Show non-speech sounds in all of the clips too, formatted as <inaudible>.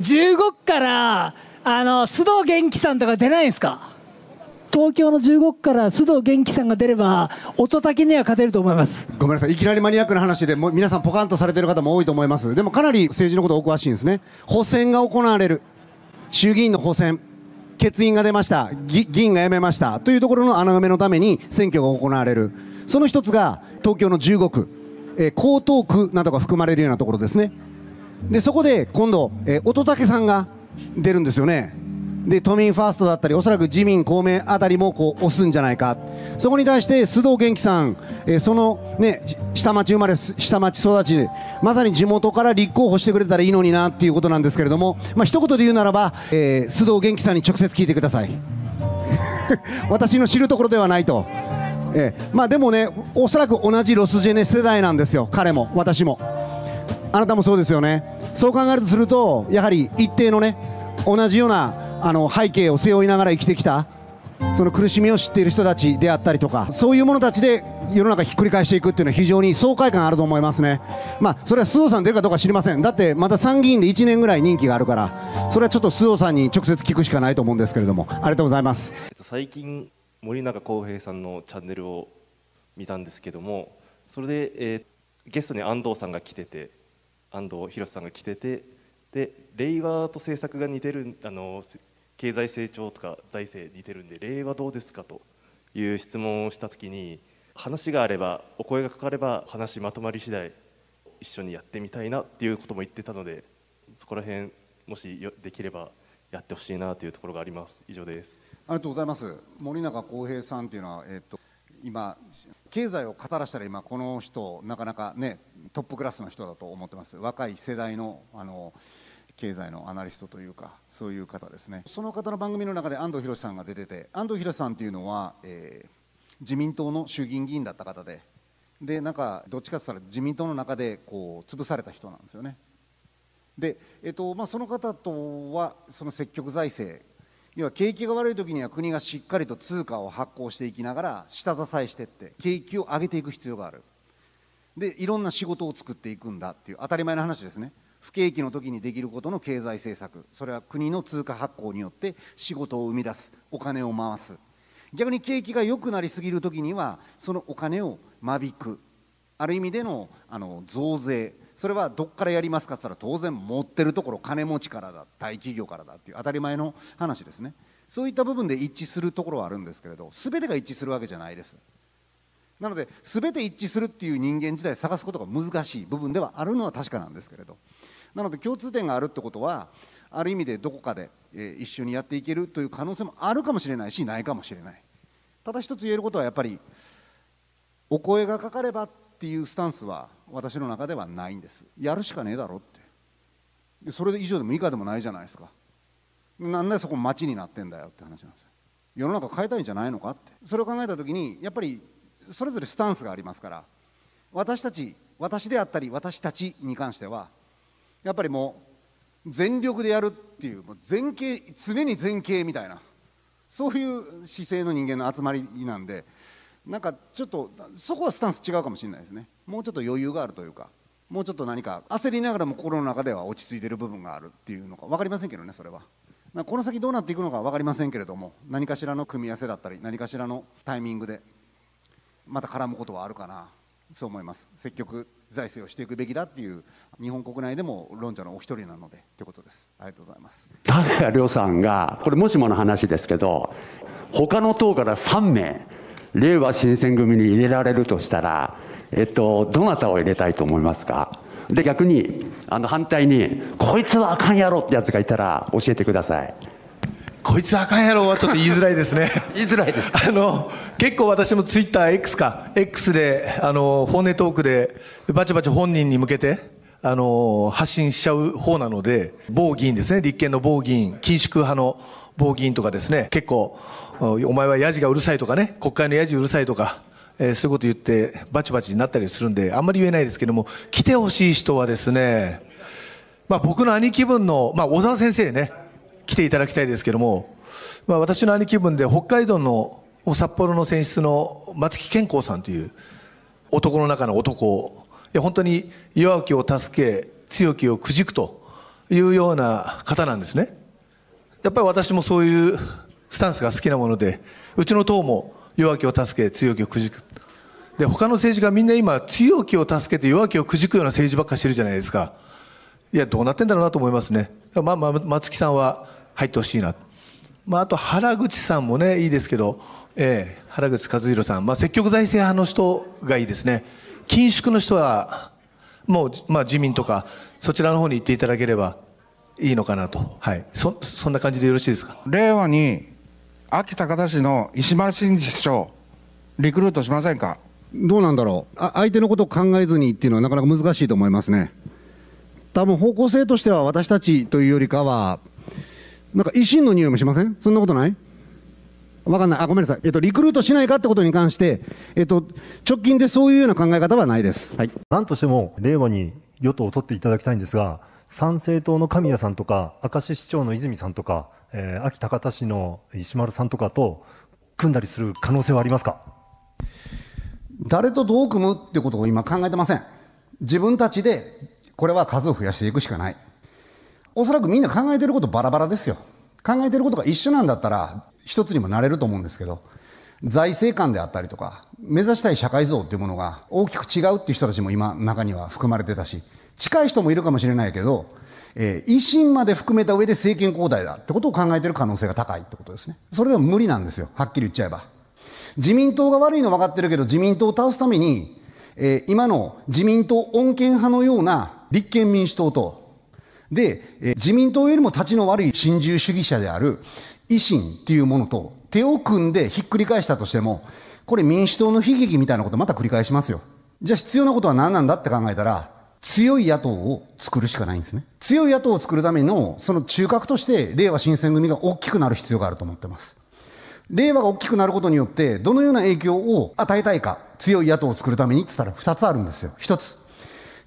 15からあの須藤元気さんとか出ないんですか東京の15区から須藤元気さんが出れば音だけには勝てると思いますごめんなさいいきなりマニアックな話でも皆さんポカンとされてる方も多いと思いますでもかなり政治のことお詳しいんですね補選が行われる衆議院の補選欠員が出ました議員が辞めましたというところの穴埋めのために選挙が行われるその一つが東京の15区、えー、江東区などが含まれるようなところですねでそこで今度、えー、乙武さんが出るんですよねで都民ファーストだったりおそらく自民公明あたりもこう押すんじゃないかそこに対して須藤元気さん、えー、その、ね、下町生まれ下町育ちまさに地元から立候補してくれたらいいのになっていうことなんですけれども、まあ一言で言うならば、えー、須藤元気さんに直接聞いてください <laughs> 私の知るところではないと。えー、まあでもね、おそらく同じロスジェネ世代なんですよ、彼も、私も。あなたもそうですよねそう考えるとするとやはり一定のね同じようなあの背景を背負いながら生きてきたその苦しみを知っている人たちであったりとかそういう者たちで世の中ひっくり返していくっていうのは非常に爽快感あると思いますねまあそれは須藤さん出るかどうか知りませんだってまた参議院で1年ぐらい任期があるからそれはちょっと須藤さんに直接聞くしかないと思うんですけれどもありがとうございます最近森永康平さんのチャンネルを見たんですけどもそれで、えー、ゲストに安藤さんが来てて安藤博さんが着ててで令和と政策が似てるあの経済成長とか財政似てるんで令和どうですかという質問をした時に話があればお声がかかれば話まとまり次第一緒にやってみたいなっていうことも言ってたのでそこら辺もしできればやってほしいなというところがあります以上ですありがとうございます森永康平さんていうのは、えーと今経済を語らしたら今この人なかなかねトップクラスの人だと思ってます若い世代のあの経済のアナリストというかそういう方ですねその方の番組の中で安藤博さんが出てて安藤博さんっていうのは、えー、自民党の衆議院議員だった方ででなんかどっちかって言ったら自民党の中でこう潰された人なんですよねで、えっとまあ、その方とはその積極財政要は景気が悪い時には国がしっかりと通貨を発行していきながら下支えしていって景気を上げていく必要があるでいろんな仕事を作っていくんだっていう当たり前の話ですね不景気の時にできることの経済政策それは国の通貨発行によって仕事を生み出すお金を回す逆に景気が良くなりすぎる時にはそのお金を間引くある意味でのあの増税それはどっからやりますかって言ったら当然持ってるところ金持ちからだ大企業からだっていう当たり前の話ですねそういった部分で一致するところはあるんですけれど全てが一致するわけじゃないですなので全て一致するっていう人間自体探すことが難しい部分ではあるのは確かなんですけれどなので共通点があるってことはある意味でどこかで、え一緒にやっていけるという可能性もあるかもしれないしないかもしれないただ一つ言えることはやっぱりお声がかかればっていうスタンスは私の中ではないんですやるしかねえだろってそれ以上でも以下でもないじゃないですかなんでそこ町になってんだよって話なんです世の中変えたいんじゃないのかってそれを考えた時にやっぱりそれぞれスタンスがありますから私たち私であったり私たちに関してはやっぱりもう全力でやるっていうもう前傾常に前傾みたいなそういう姿勢の人間の集まりなんでなんかちょっとそこはスタンス違うかもしれないですねもうちょっと余裕があるというかもうちょっと何か焦りながらも心の中では落ち着いている部分があるっていうのか分かりませんけどねそれはこの先どうなっていくのか分かりませんけれども何かしらの組み合わせだったり何かしらのタイミングでまた絡むことはあるかなそう思います積極財政をしていくべきだっていう日本国内でも論者のお一人なのでということですありがとうございます高谷亮さんがこれもしもの話ですけど他の党から3名令和新選組に入れられるとしたら、えっと、どなたを入れたいと思いますかで逆にあの反対にこいつはあかんやろってやつがいたら教えてくださいこいつあかんやろはちょっと言いづらいですね <laughs> 言いづらいですあの結構私もツイッター X か X であの本音トークでバチバチ本人に向けてあの発信しちゃう方なので某議員ですね立憲の某議員緊縮派の某議員とかですね結構お前はやじがうるさいとかね、国会のやじうるさいとか、えー、そういうこと言ってバチバチになったりするんで、あんまり言えないですけども、来てほしい人はですね、まあ、僕の兄貴分の、まあ、小沢先生ね、来ていただきたいですけども、まあ、私の兄貴分で北海道の札幌の選出の松木健康さんという男の中の男、いや本当に弱きを助け、強きをくじくというような方なんですね。やっぱり私もそういうスタンスが好きなもので、うちの党も弱気を助け、強気をくじく。で、他の政治家みんな今、強気を助けて弱気をくじくような政治ばっかしてるじゃないですか。いや、どうなってんだろうなと思いますね。まあ、まあ、松木さんは入ってほしいな。まあ、あと原口さんもね、いいですけど、ええ原口和弘さん、まあ、積極財政派の人がいいですね。緊縮の人は、もう、まあ、自民とか、そちらの方に行っていただければいいのかなと。はい。そ、そんな感じでよろしいですか令和に秋高田市の石丸真二市長、リクルートしませんかどうなんだろうあ、相手のことを考えずにっていうのは、なかなか難しいと思いますね。多分方向性としては、私たちというよりかは、なんか維新の匂いもしませんそんなことないわかんない。あ、ごめんなさい。えっと、リクルートしないかってことに関して、えっと、直近でそういうような考え方はないです。はい。なんとしても、令和に与党を取っていただきたいんですが、参政党の神谷さんとか、明石市長の泉さんとか、えー、秋高田市の石丸さんとかと組んだりする可能性はありますか誰とどう組むってことを今考えてません。自分たちでこれは数を増やしていくしかない。おそらくみんな考えてることバラバラですよ。考えてることが一緒なんだったら、一つにもなれると思うんですけど、財政観であったりとか、目指したい社会像っていうものが大きく違うっていう人たちも今中には含まれてたし、近い人もいるかもしれないけど、えー、維新まで含めた上で政権交代だってことを考えている可能性が高いってことですね。それでも無理なんですよ。はっきり言っちゃえば。自民党が悪いの分かってるけど、自民党を倒すために、えー、今の自民党穏健派のような立憲民主党と、で、えー、自民党よりも立ちの悪い新自由主義者である維新っていうものと手を組んでひっくり返したとしても、これ民主党の悲劇みたいなことまた繰り返しますよ。じゃあ必要なことは何なんだって考えたら、強い野党を作るしかないんですね。強い野党を作るための、その中核として、令和新選組が大きくなる必要があると思ってます。令和が大きくなることによって、どのような影響を与えたいか、強い野党を作るためにって言ったら二つあるんですよ。一つ、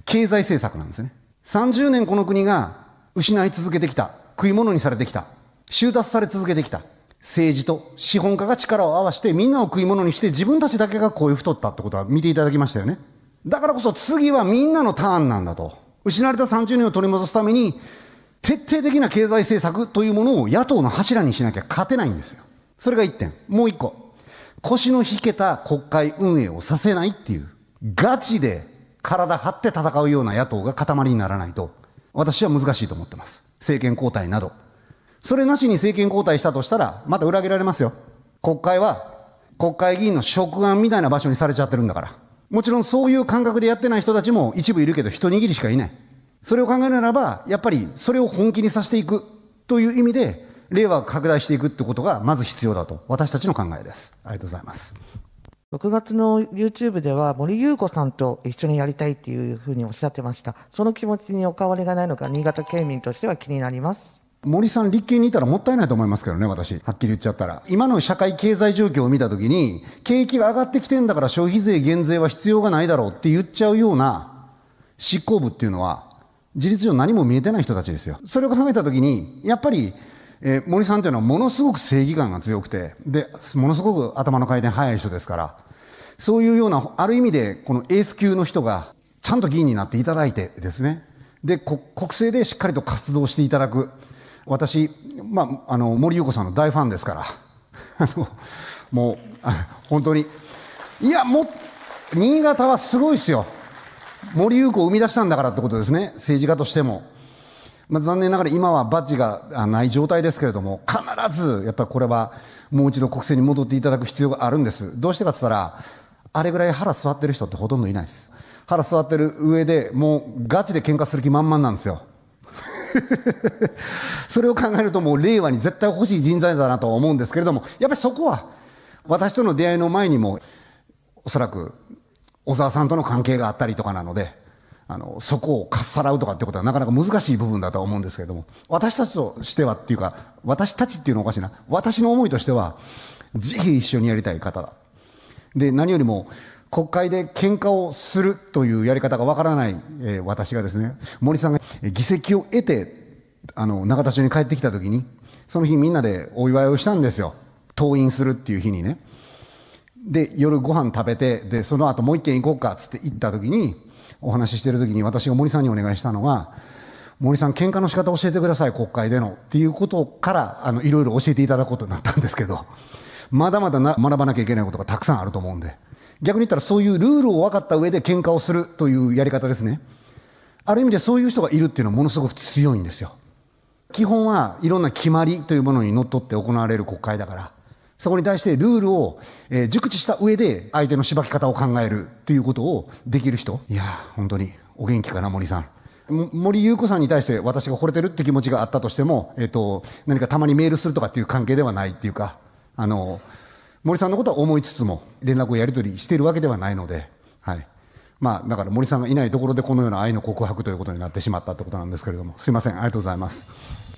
経済政策なんですね。30年この国が失い続けてきた、食い物にされてきた、収奪され続けてきた、政治と資本家が力を合わせてみんなを食い物にして自分たちだけがこういう太ったってことは見ていただきましたよね。だからこそ次はみんなのターンなんだと。失われた30年を取り戻すために、徹底的な経済政策というものを野党の柱にしなきゃ勝てないんですよ。それが一点。もう一個。腰の引けた国会運営をさせないっていう、ガチで体張って戦うような野党が塊にならないと、私は難しいと思ってます。政権交代など。それなしに政権交代したとしたら、また裏切られますよ。国会は、国会議員の職案みたいな場所にされちゃってるんだから。もちろんそういう感覚でやってない人たちも一部いるけど一握りしかいない。それを考えるならば、やっぱりそれを本気にさせていくという意味で、令和を拡大していくってことがまず必要だと、私たちの考えです。ありがとうございます。6月の YouTube では森優子さんと一緒にやりたいっていうふうにおっしゃってました。その気持ちにお変わりがないのか、新潟県民としては気になります。森さん立憲にいたらもったいないと思いますけどね、私。はっきり言っちゃったら。今の社会経済状況を見たときに、景気が上がってきてんだから消費税減税は必要がないだろうって言っちゃうような執行部っていうのは、事実上何も見えてない人たちですよ。それを考えたときに、やっぱり、えー、森さんというのはものすごく正義感が強くて、で、ものすごく頭の回転早い人ですから、そういうような、ある意味で、このエース級の人が、ちゃんと議員になっていただいてですね。で、国政でしっかりと活動していただく。私、まあ、あの森友子さんの大ファンですからもう本当にいやも新潟はすごいですよ森友子を生み出したんだからってことですね政治家としても、まあ、残念ながら今はバッジがない状態ですけれども必ずやっぱりこれはもう一度国政に戻っていただく必要があるんですどうしてかって言ったらあれぐらい腹座ってる人ってほとんどいないです腹座ってる上でもうガチで喧嘩する気満々なんですよ <laughs> それを考えるともう令和に絶対欲しい人材だなとは思うんですけれども、やっぱりそこは私との出会いの前にも、おそらく小沢さんとの関係があったりとかなので、あの、そこをかっさらうとかってことはなかなか難しい部分だとは思うんですけれども、私たちとしてはっていうか、私たちっていうのおかしいな、私の思いとしては、ぜひ一緒にやりたい方だ。で、何よりも、国会で喧嘩をするというやり方がわからない、えー、私がですね、森さんが議席を得て、あの、永田町に帰ってきたときに、その日みんなでお祝いをしたんですよ。登院するっていう日にね。で、夜ご飯食べて、で、その後もう一軒行こうかっつって行ったときに、お話ししてるときに私が森さんにお願いしたのが、森さん、喧嘩の仕方教えてください、国会での。っていうことから、あの、いろいろ教えていただくことになったんですけど、まだまだな学ばなきゃいけないことがたくさんあると思うんで。逆に言ったらそういうルールを分かった上で喧嘩をするというやり方ですね。ある意味でそういう人がいるっていうのはものすごく強いんですよ。基本はいろんな決まりというものにのっとって行われる国会だから、そこに対してルールを、え熟知した上で相手のしばき方を考えるっていうことをできる人。いやー、本当にお元気かな、森さん。森優子さんに対して私が惚れてるって気持ちがあったとしても、えっ、ー、と、何かたまにメールするとかっていう関係ではないっていうか、あの森さんのことは思いつつも、連絡をやり取りしているわけではないので、はい。まあ、だから森さんがいないところでこのような愛の告白ということになってしまったということなんですけれども、すいません、ありがとうございます。